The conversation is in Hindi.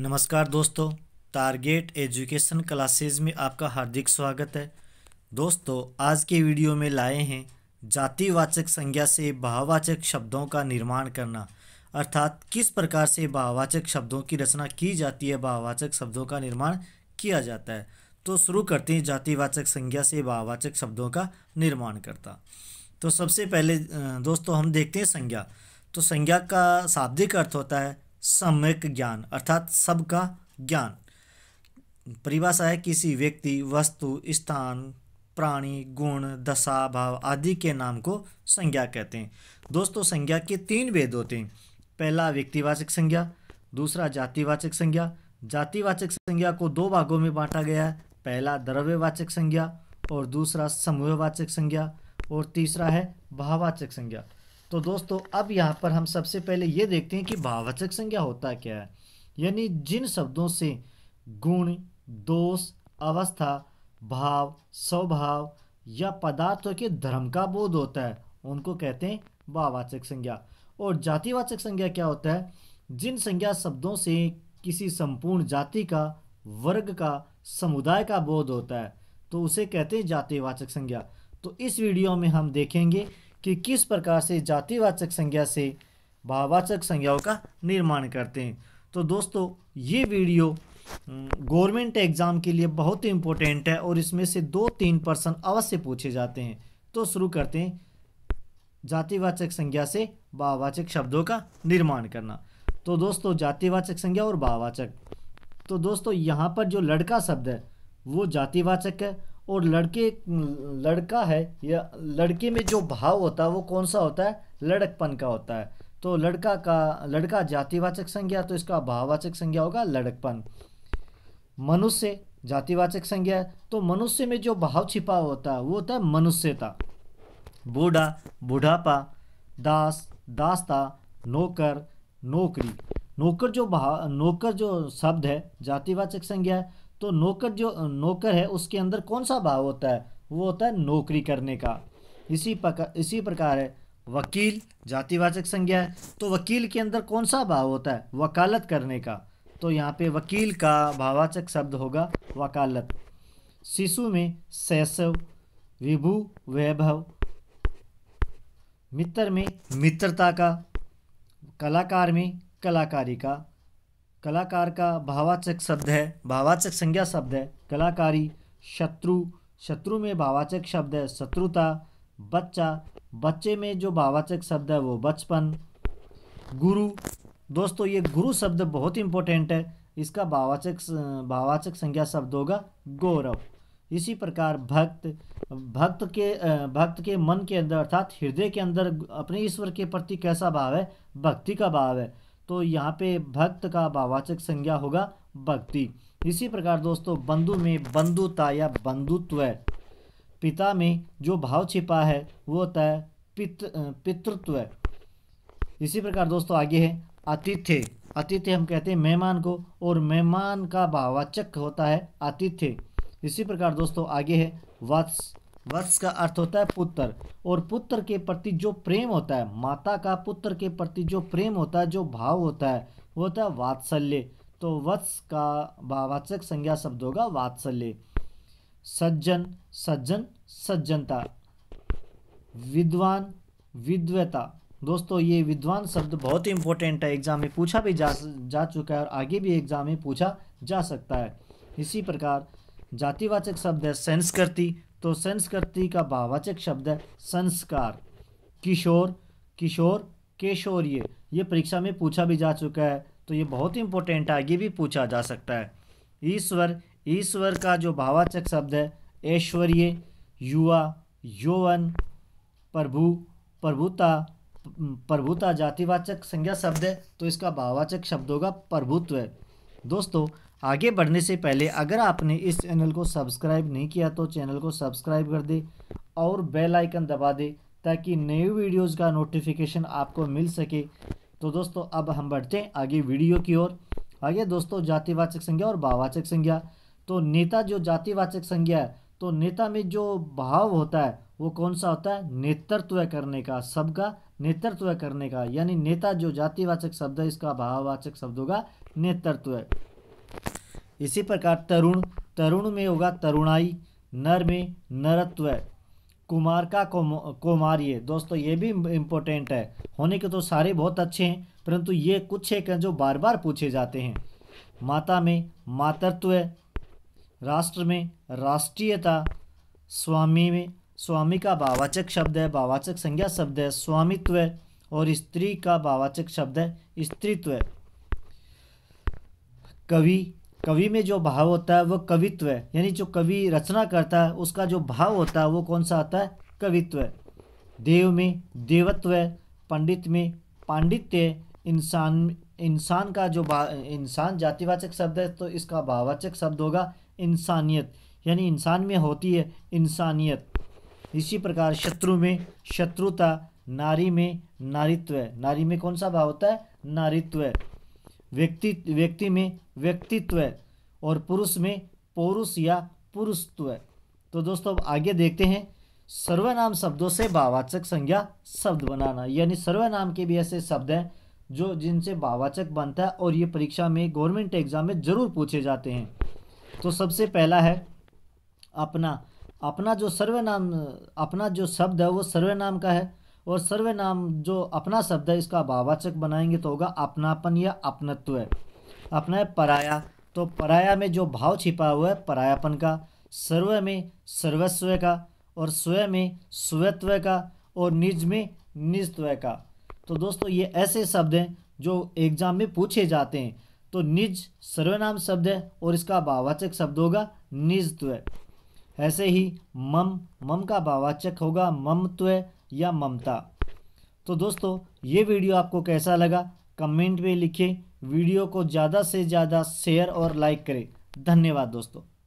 नमस्कार दोस्तों टारगेट एजुकेशन क्लासेस में आपका हार्दिक स्वागत है दोस्तों आज के वीडियो में लाए हैं जातिवाचक संज्ञा से भाववाचक शब्दों का निर्माण करना अर्थात किस प्रकार से भाववाचक शब्दों की रचना की जाती है भाववाचक शब्दों का निर्माण किया जाता है तो शुरू करते हैं जातिवाचक संज्ञा से भाववाचक शब्दों का निर्माण करता तो सबसे पहले दोस्तों हम देखते हैं संज्ञा तो संज्ञा का शाब्दिक अर्थ होता है सम्यक ज्ञान अर्थात सबका ज्ञान परिभाषा है किसी व्यक्ति वस्तु स्थान प्राणी गुण दशा भाव आदि के नाम को संज्ञा कहते हैं दोस्तों संज्ञा के तीन भेद होते हैं पहला व्यक्तिवाचक संज्ञा दूसरा जातिवाचक संज्ञा जातिवाचक संज्ञा को दो भागों में बांटा गया है पहला द्रव्यवाचक संज्ञा और दूसरा समूहवाचक संज्ञा और तीसरा है भाववाचक संज्ञा तो दोस्तों अब यहाँ पर हम सबसे पहले ये देखते हैं कि भाववाचक संज्ञा होता क्या है यानी जिन शब्दों से गुण दोष अवस्था भाव स्वभाव या पदार्थों के धर्म का बोध होता है उनको कहते हैं भाववाचक संज्ञा और जातिवाचक संज्ञा क्या होता है जिन संज्ञा शब्दों से किसी संपूर्ण जाति का वर्ग का समुदाय का बोध होता है तो उसे कहते हैं जातिवाचक संज्ञा तो इस वीडियो में हम देखेंगे कि किस प्रकार से जातिवाचक संज्ञा से भाववाचक संज्ञाओं का निर्माण करते हैं तो दोस्तों ये वीडियो गवर्नमेंट एग्ज़ाम के लिए बहुत ही इंपॉर्टेंट है और इसमें से दो तीन पर्सन अवश्य पूछे जाते हैं तो शुरू करते हैं जातिवाचक संज्ञा से भाववाचक शब्दों का निर्माण करना तो दोस्तों जातिवाचक संज्ञा और भाववाचक तो दोस्तों यहाँ पर जो लड़का शब्द है वो जातिवाचक है और लड़के लड़का है या लड़के में जो भाव होता है वो कौन सा होता है लड़कपन का होता है तो लड़का का लड़का जातिवाचक संज्ञा तो इसका भाववाचक संज्ञा होगा लड़कपन मनुष्य जातिवाचक संज्ञा तो मनुष्य में जो भाव छिपा होता है वो होता है मनुष्यता बूढ़ा बुढ़ापा दास दास्ता नौकर नौकरी नौकर जो भाव नौकर जो शब्द है जातिवाचक संज्ञा है तो नौकर जो नौकर है उसके अंदर कौन सा भाव होता है वो होता है नौकरी करने का इसी प्रकार इसी प्रकार है वकील जातिवाचक संज्ञा है तो वकील के अंदर कौन सा भाव होता है वकालत करने का तो यहाँ पे वकील का भावाचक शब्द होगा वकालत शिशु में सैसव विभु वैभव मित्र में मित्रता का कलाकार में कलाकारी का कलाकार का भावाचक शब्द है भावाचक संज्ञा शब्द है कलाकारी शत्रु शत्रु में भावाचक शब्द है शत्रुता बच्चा बच्चे में जो भावाचक शब्द है वो बचपन गुरु दोस्तों ये गुरु शब्द बहुत इंपॉर्टेंट है इसका भावाचक भावाचक संज्ञा शब्द होगा गौरव इसी प्रकार भक्त भक्त के भक्त के मन के अंदर अर्थात हृदय के अंदर अपने ईश्वर के प्रति कैसा भाव है भक्ति का भाव है तो यहाँ पे भक्त का भावाचक संज्ञा होगा भक्ति इसी प्रकार दोस्तों बंधु में बंधुता या बंधुत्व पिता में जो भाव छिपा है वो होता है पित पितृत्व इसी प्रकार दोस्तों आगे है आतिथ्य आतिथ्य हम कहते हैं मेहमान को और मेहमान का भावाचक होता है आतिथ्य इसी प्रकार दोस्तों आगे है वत्स वत्स का अर्थ होता है पुत्र और पुत्र के प्रति जो प्रेम होता है माता का पुत्र के प्रति जो प्रेम होता है जो भाव होता है वो होता है वात्सल्य तो वत्स का वाचक संज्ञा शब्द होगा वात्सल्य सज्जन सज्जन सज्जनता विद्वान विद्वता दोस्तों ये विद्वान शब्द बहुत ही इंपॉर्टेंट है एग्जाम में पूछा भी जा जा चुका है और आगे भी एग्जाम में पूछा जा सकता है इसी प्रकार जातिवाचक शब्द है संस्कृति तो संस्कृति का भावाचक शब्द है संस्कार किशोर किशोर केशोरीय ये परीक्षा में पूछा भी जा चुका है तो ये बहुत इंपॉर्टेंट आगे भी पूछा जा सकता है ईश्वर ईश्वर का जो भावाचक शब्द है ऐश्वर्य युवा यौवन प्रभु प्रभुता प्रभुता जातिवाचक संज्ञा शब्द है तो इसका भाववाचक शब्द होगा प्रभुत्व दोस्तों आगे बढ़ने से पहले अगर आपने इस चैनल को सब्सक्राइब नहीं किया तो चैनल को सब्सक्राइब कर दे और बेल आइकन दबा दे ताकि नए वीडियोस का नोटिफिकेशन आपको मिल सके तो दोस्तों अब हम बढ़ते हैं आगे वीडियो की ओर आगे दोस्तों जातिवाचक संज्ञा और भाववाचक संज्ञा तो नेता जो जातिवाचक संज्ञा है तो नेता में जो भाव होता है वो कौन सा होता है नेतृत्व करने का सबका नेतृत्व करने का यानी नेता जो जातिवाचक शब्द है इसका भाववाचक शब्द होगा नेतृत्व इसी प्रकार तरुण तरुण में होगा तरुणाई नर में नरत्व कुमार का ये दोस्तों ये भी इम्पोर्टेंट है होने के तो सारे बहुत अच्छे हैं परंतु ये कुछ एक हैं जो बार बार पूछे जाते हैं माता में मातृत्व राष्ट्र में राष्ट्रीयता स्वामी में स्वामी का भावाचक शब्द है भावाचक संज्ञा शब्द है स्वामित्व और स्त्री का भावाचक शब्द है स्त्रीत्व कवि कवि में जो भाव होता है वह कवित्व है यानी जो कवि रचना करता है उसका जो भाव होता है वो कौन सा आता है कवित्व है देव में देवत्व है पंडित में पांडित्य इंसान इंसान का जो इंसान जातिवाचक शब्द है तो इसका भाववाचक शब्द होगा इंसानियत यानी इंसान में होती है इंसानियत इसी प्रकार शत्रु में शत्रुता नारी में नारित्व नारी में कौन सा भाव होता है नारित्व है व्यक्ति व्यक्ति में व्यक्तित्व और पुरुष में पौरुष या पुरुषत्व तो दोस्तों अब आगे देखते हैं सर्वनाम शब्दों से भावाचक संज्ञा शब्द बनाना यानी सर्वनाम के भी ऐसे शब्द हैं जो जिनसे भावाचक बनता है और ये परीक्षा में गवर्नमेंट एग्जाम में ज़रूर पूछे जाते हैं तो सबसे पहला है अपना अपना जो सर्वनाम अपना जो शब्द है वो सर्वनाम का है और सर्वनाम जो अपना शब्द है इसका भावाचक बनाएंगे तो होगा अपनापन या अपनत्व अपना है पराया तो पराया में जो भाव छिपा हुआ है परायापन का सर्व में सर्वस्व का और स्वय में स्वत्व का और निज में निजत्व का तो दोस्तों ये ऐसे शब्द हैं जो एग्जाम में पूछे जाते हैं तो निज सर्वनाम शब्द है और इसका भावाचक शब्द होगा निजत्व ऐसे ही मम मम का भावाचक होगा ममत्व या ममता तो दोस्तों ये वीडियो आपको कैसा लगा कमेंट में लिखें वीडियो को ज़्यादा से ज़्यादा शेयर और लाइक करें धन्यवाद दोस्तों